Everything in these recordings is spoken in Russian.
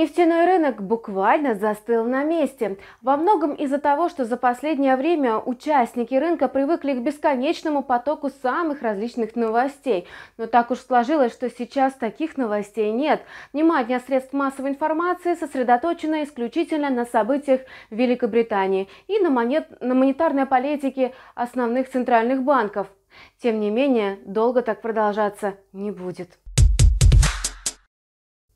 Нефтяной рынок буквально застыл на месте. Во многом из-за того, что за последнее время участники рынка привыкли к бесконечному потоку самых различных новостей. Но так уж сложилось, что сейчас таких новостей нет. Внимание средств массовой информации сосредоточено исключительно на событиях в Великобритании и на, монет, на монетарной политике основных центральных банков. Тем не менее, долго так продолжаться не будет.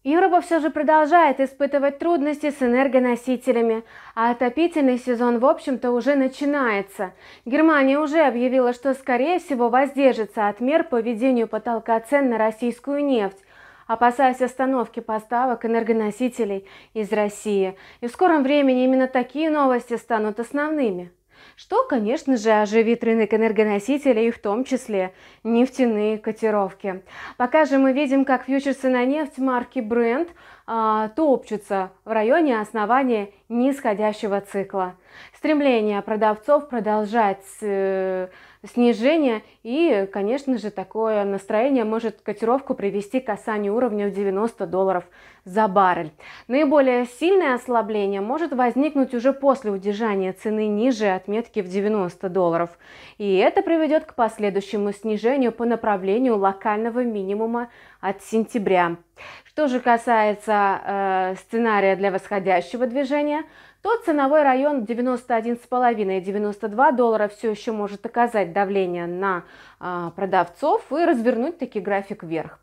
Европа все же продолжает испытывать трудности с энергоносителями, а отопительный сезон, в общем-то, уже начинается. Германия уже объявила, что, скорее всего, воздержится от мер по введению потолка цен на российскую нефть, опасаясь остановки поставок энергоносителей из России. И в скором времени именно такие новости станут основными что, конечно же, оживит рынок энергоносителей и в том числе нефтяные котировки. Пока же мы видим, как фьючерсы на нефть марки Brent а, топчутся в районе основания нисходящего цикла. Стремление продавцов продолжать э, снижение и, конечно же, такое настроение может котировку привести к касанию уровня в 90 долларов за баррель. Наиболее сильное ослабление может возникнуть уже после удержания цены ниже отметки в 90 долларов. И это приведет к последующему снижению по направлению локального минимума от сентября что же касается э, сценария для восходящего движения, то ценовой район 91,5 и 92 доллара все еще может оказать давление на э, продавцов и развернуть таки график вверх.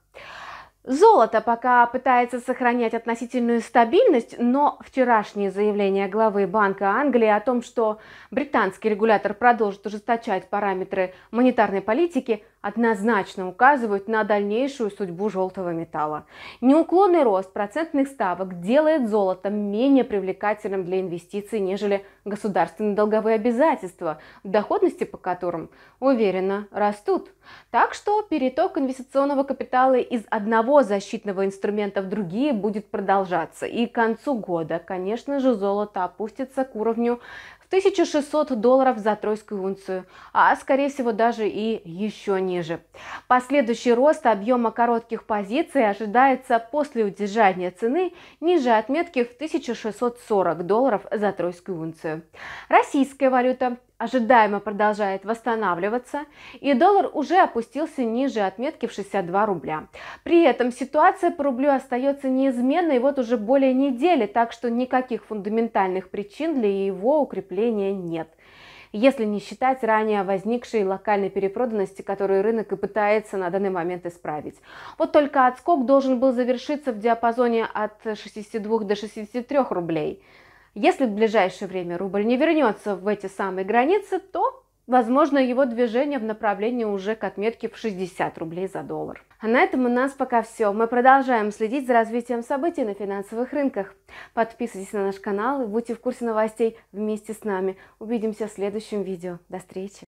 Золото пока пытается сохранять относительную стабильность, но вчерашние заявления главы Банка Англии о том, что британский регулятор продолжит ужесточать параметры монетарной политики, однозначно указывают на дальнейшую судьбу желтого металла. Неуклонный рост процентных ставок делает золото менее привлекательным для инвестиций, нежели государственные долговые обязательства, доходности по которым, уверенно, растут. Так что переток инвестиционного капитала из одного защитного инструмента в другие будет продолжаться. И к концу года, конечно же, золото опустится к уровню 1600 долларов за тройскую унцию, а скорее всего даже и еще ниже. Последующий рост объема коротких позиций ожидается после удержания цены ниже отметки в 1640 долларов за тройскую унцию. Российская валюта ожидаемо продолжает восстанавливаться, и доллар уже опустился ниже отметки в 62 рубля. При этом ситуация по рублю остается неизменной вот уже более недели, так что никаких фундаментальных причин для его укрепления населения нет если не считать ранее возникшей локальной перепроданности, которую рынок и пытается на данный момент исправить. Вот только отскок должен был завершиться в диапазоне от 62 до 63 рублей. Если в ближайшее время рубль не вернется в эти самые границы, то Возможно, его движение в направлении уже к отметке в 60 рублей за доллар. А на этом у нас пока все. Мы продолжаем следить за развитием событий на финансовых рынках. Подписывайтесь на наш канал и будьте в курсе новостей вместе с нами. Увидимся в следующем видео. До встречи!